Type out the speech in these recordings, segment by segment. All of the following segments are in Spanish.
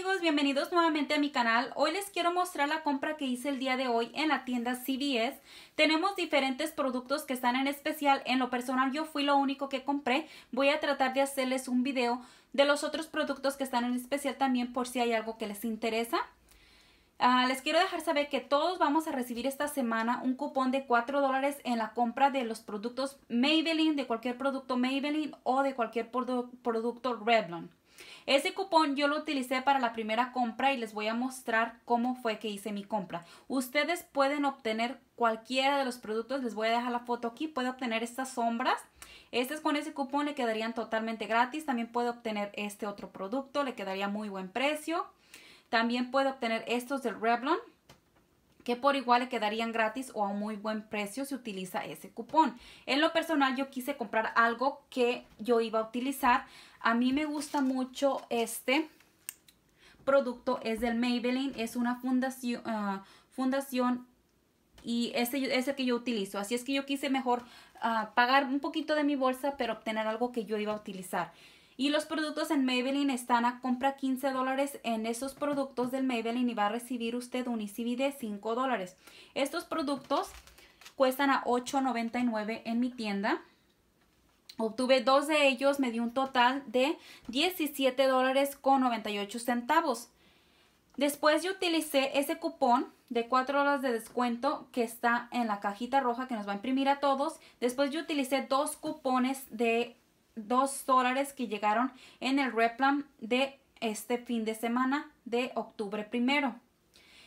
amigos, bienvenidos nuevamente a mi canal. Hoy les quiero mostrar la compra que hice el día de hoy en la tienda CVS. Tenemos diferentes productos que están en especial. En lo personal yo fui lo único que compré. Voy a tratar de hacerles un video de los otros productos que están en especial también por si hay algo que les interesa. Ah, les quiero dejar saber que todos vamos a recibir esta semana un cupón de 4 dólares en la compra de los productos Maybelline, de cualquier producto Maybelline o de cualquier producto Revlon. Ese cupón yo lo utilicé para la primera compra y les voy a mostrar cómo fue que hice mi compra. Ustedes pueden obtener cualquiera de los productos, les voy a dejar la foto aquí, puede obtener estas sombras. Estas con ese cupón le quedarían totalmente gratis, también puede obtener este otro producto, le quedaría muy buen precio. También puede obtener estos del Revlon, que por igual le quedarían gratis o a un muy buen precio si utiliza ese cupón. En lo personal yo quise comprar algo que yo iba a utilizar. A mí me gusta mucho este producto, es del Maybelline, es una fundación, ah, fundación y ese es el que yo utilizo. Así es que yo quise mejor ah, pagar un poquito de mi bolsa, pero obtener algo que yo iba a utilizar. Y los productos en Maybelline están a compra 15 dólares en esos productos del Maybelline y va a recibir usted un ECB de 5 dólares. Estos productos cuestan a $8.99 en mi tienda. Obtuve dos de ellos, me dio un total de 17 dólares con 98 centavos. Después yo utilicé ese cupón de 4 horas de descuento que está en la cajita roja que nos va a imprimir a todos. Después yo utilicé dos cupones de 2 dólares que llegaron en el Replan de este fin de semana de octubre primero.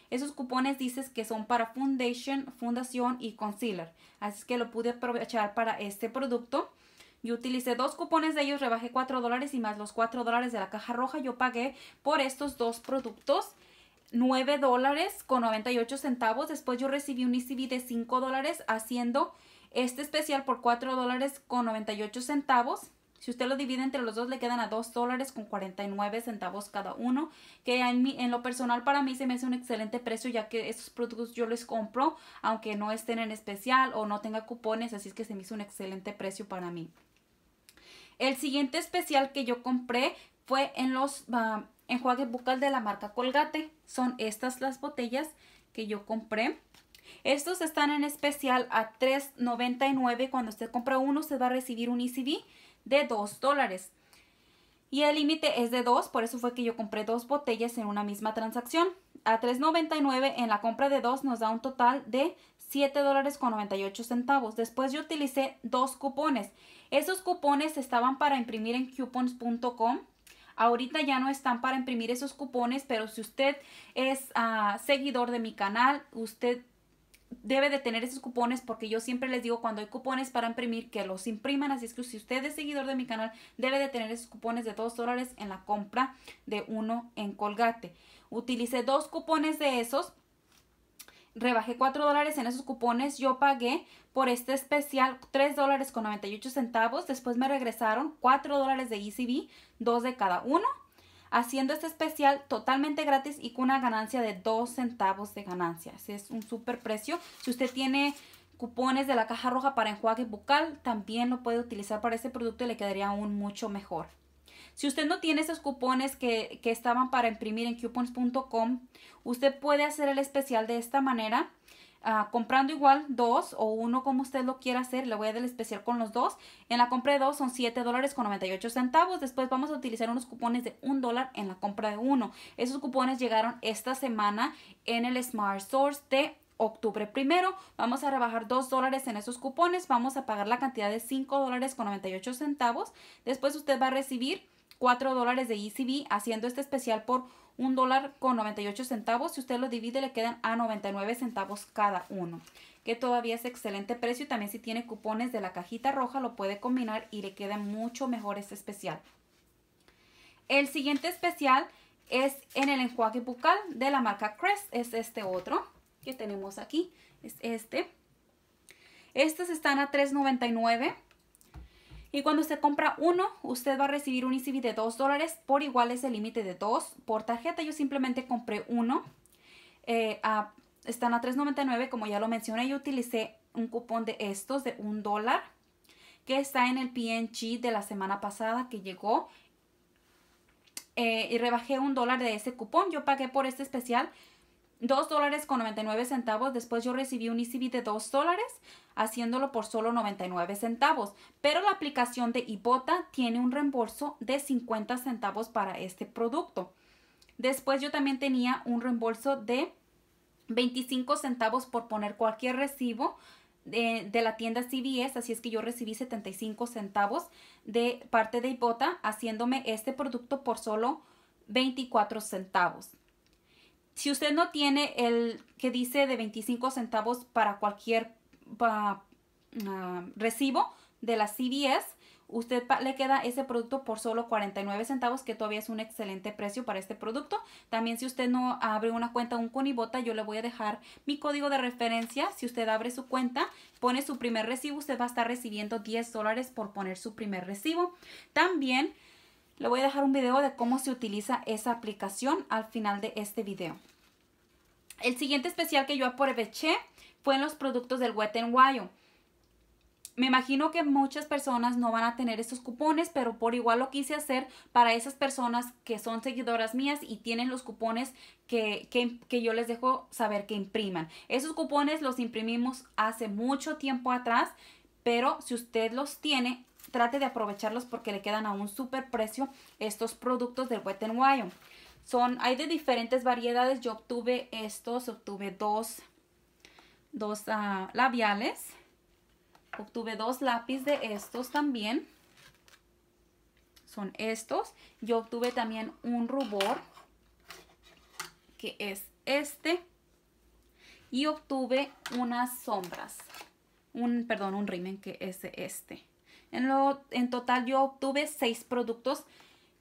Esos cupones dices que son para Foundation, Fundación y Concealer. Así que lo pude aprovechar para este producto. Yo utilicé dos cupones de ellos, rebajé 4 dólares y más los 4 dólares de la caja roja. Yo pagué por estos dos productos 9 dólares con 98 centavos. Después yo recibí un ECB de 5 dólares haciendo este especial por 4 dólares con 98 centavos. Si usted lo divide entre los dos, le quedan a 2 dólares con 49 centavos cada uno, que en, lo personal para mí se me hace un excelente precio ya que estos productos yo los compro aunque no estén en especial o no tenga cupones, así es que se me hizo un excelente precio para mí. El siguiente especial que yo compré fue en los ah, enjuagues bucal de la marca Colgate. Son estas las botellas que yo compré. Estos están en especial a $3.99. Cuando usted compra uno, se va a recibir un ECB de 2 dólares. Y el límite es de 2, por eso fue que yo compré dos botellas en una misma transacción. A 3.99 en la compra de 2 nos da un total de 7 dólares con 98 centavos. Después yo utilicé dos cupones. Esos cupones estaban para imprimir en coupons.com. Ahorita ya no están para imprimir esos cupones, pero si usted es ah, seguidor de mi canal, usted debe de tener esos cupones porque yo siempre les digo cuando hay cupones para imprimir que los impriman. Así es que si usted es seguidor de mi canal, debe de tener esos cupones de 2 dólares en la compra de uno en Colgate. Utilicé dos cupones de esos. Rebajé 4 dólares en esos cupones. Yo pagué por este especial 3 dólares con 98 centavos. Después me regresaron 4 dólares de ECB, dos de cada uno haciendo este especial totalmente gratis y con una ganancia de 2 centavos de ganancia. es un super precio. Si usted tiene cupones de la caja roja para enjuague bucal, también lo puede utilizar para este producto y le quedaría aún mucho mejor. Si usted no tiene esos cupones que, que estaban para imprimir en coupons.com, usted puede hacer el especial de esta manera. Ah, comprando igual dos o uno como usted lo quiera hacer, le voy a dar el especial con los dos. En la compra de dos son 7 dólares con 98 centavos. Después vamos a utilizar unos cupones de un dólar en la compra de uno. Esos cupones llegaron esta semana en el Smart Source de octubre primero. Vamos a rebajar 2 dólares en esos cupones. Vamos a pagar la cantidad de $5.98, dólares con 98 centavos. Después usted va a recibir 4 dólares de ECB haciendo este especial por un dólar con 98 centavos. Si usted lo divide, le quedan a 99 centavos cada uno, que todavía es excelente precio. Y también si tiene cupones de la cajita roja, lo puede combinar y le queda mucho mejor este especial. El siguiente especial es en el enjuague bucal de la marca Crest. Es este otro que tenemos aquí. Es este. Estos están a $3.99. Y cuando usted compra uno, usted va a recibir un ECB de 2 dólares. Por igual es el límite de 2 por tarjeta. Yo simplemente compré uno. Eh, están a $3.99. Como ya lo mencioné, yo utilicé un cupón de estos de un dólar que está en el PNG de la semana pasada que llegó. Eh, y rebajé un dólar de ese cupón. Yo pagué por este especial 2 dólares con 99 centavos. Después yo recibí un ECB de 2 dólares haciéndolo por solo 99 centavos, pero la aplicación de Ibota tiene un reembolso de 50 centavos para este producto. Después yo también tenía un reembolso de 25 centavos por poner cualquier recibo de, la tienda CVS, así es que yo recibí 75 centavos de parte de Ibota haciéndome este producto por solo 24 centavos. Si usted no tiene el que dice de 25 centavos para cualquier Ah, recibo de la CVS, usted le queda ese producto por solo 49 centavos, que todavía es un excelente precio para este producto. También si usted no abre una cuenta un Conibota, yo le voy a dejar mi código de referencia. Si usted abre su cuenta, pone su primer recibo, usted va a estar recibiendo 10 dólares por poner su primer recibo. También le voy a dejar un video de cómo se utiliza esa aplicación al final de este video. El siguiente especial que yo aproveché fue en los productos del Wet n Wild. Me imagino que muchas personas no van a tener estos cupones, pero por igual lo quise hacer para esas personas que son seguidoras mías y tienen los cupones que, yo les dejo saber que impriman. Esos cupones los imprimimos hace mucho tiempo atrás, pero si usted los tiene, trate de aprovecharlos porque le quedan a un super precio estos productos del Wet n Wild. Son, hay de diferentes variedades, yo obtuve estos, obtuve dos dos ah, labiales. Obtuve dos lápices de estos también. Son estos. Yo obtuve también un rubor, que es este. Y obtuve unas sombras. Un, perdón, un rimen que es este. En, lo, en total yo obtuve seis productos.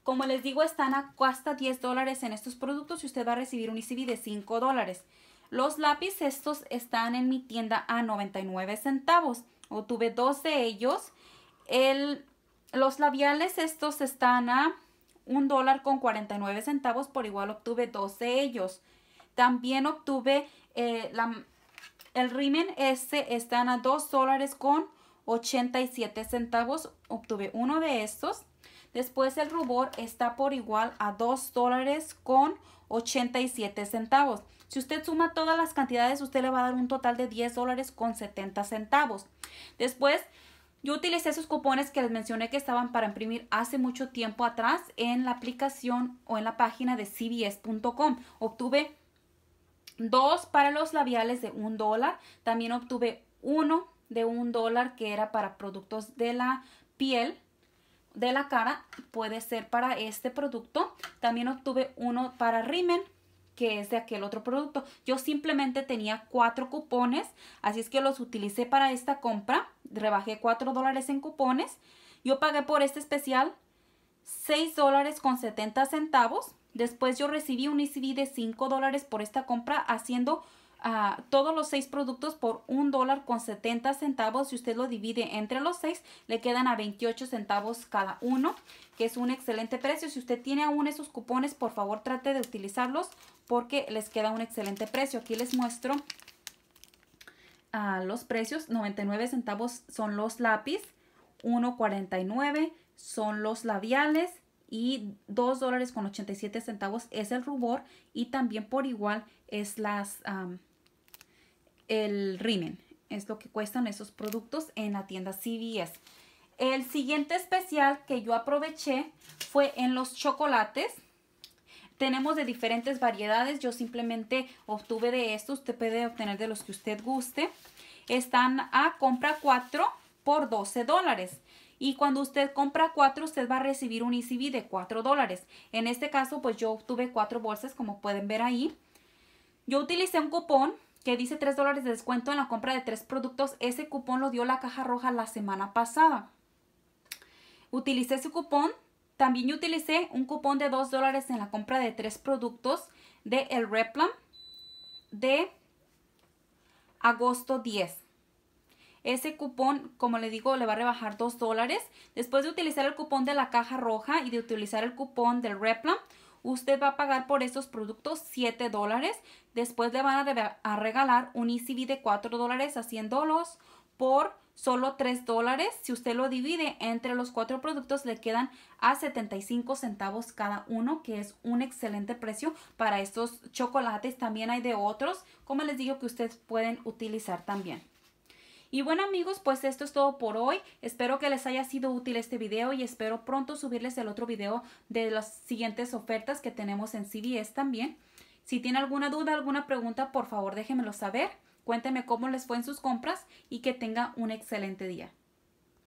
Como les digo, están a cuesta 10 dólares en estos productos y usted va a recibir un ICB de 5 dólares. Los lápices estos están en mi tienda a 99 centavos. Obtuve dos de ellos. El, los labiales estos están a un dólar con 49 centavos. Por igual obtuve dos de ellos. También obtuve eh, el rimen este están a 2 dólares con 87 centavos. Obtuve uno de estos. Después el rubor está por igual a 2 dólares con 87 centavos. Si usted suma todas las cantidades, usted le va a dar un total de 10 dólares con 70 centavos. Después, yo utilicé esos cupones que les mencioné que estaban para imprimir hace mucho tiempo atrás en la aplicación o en la página de cbs.com. Obtuve dos para los labiales de un dólar. También obtuve uno de un dólar que era para productos de la piel de la cara. Puede ser para este producto. También obtuve uno para rimen que es de aquel otro producto. Yo simplemente tenía cuatro cupones, así es que los utilicé para esta compra. Rebajé cuatro dólares en cupones. Yo pagué por este especial Seis dólares con setenta centavos. Después yo recibí un ECD de cinco dólares por esta compra haciendo todos los seis productos por un dólar con 70 centavos. Si usted lo divide entre los seis, le quedan a 28 centavos cada uno, que es un excelente precio. Si usted tiene aún esos cupones, por favor trate de utilizarlos porque les queda un excelente precio. Aquí les muestro a ah, los precios. 99 centavos son los lápiz, 1.49 son los labiales y 2 dólares con 87 centavos es el rubor y también por igual es las el rimen. Es lo que cuestan esos productos en la tienda CVS. El siguiente especial que yo aproveché fue en los chocolates. Tenemos de diferentes variedades. Yo simplemente obtuve de estos. Usted puede obtener de los que usted guste. Están a compra 4 por 12 dólares. Y cuando usted compra 4, usted va a recibir un ECB de 4 dólares. En este caso, pues yo obtuve 4 bolsas, como pueden ver ahí. Yo utilicé un cupón que dice 3 dólares de descuento en la compra de tres productos. Ese cupón lo dio la caja roja la semana pasada. Utilicé ese cupón. También utilicé un cupón de 2 dólares en la compra de tres productos de El Replan de agosto 10. Ese cupón, como le digo, le va a rebajar 2 dólares. Después de utilizar el cupón de la caja roja y de utilizar el cupón del Replan, usted va a pagar por estos productos 7 dólares. Después le van a, regalar un ECB de 4 dólares a 100 dólares por solo 3 dólares. Si usted lo divide entre los cuatro productos, le quedan a 75 centavos cada uno, que es un excelente precio para estos chocolates. También hay de otros, como les digo, que ustedes pueden utilizar también. Y bueno amigos, pues esto es todo por hoy. Espero que les haya sido útil este video y espero pronto subirles el otro video de las siguientes ofertas que tenemos en CVS también. Si tiene alguna duda, alguna pregunta, por favor déjenmelo saber. Cuéntenme cómo les fue en sus compras y que tenga un excelente día.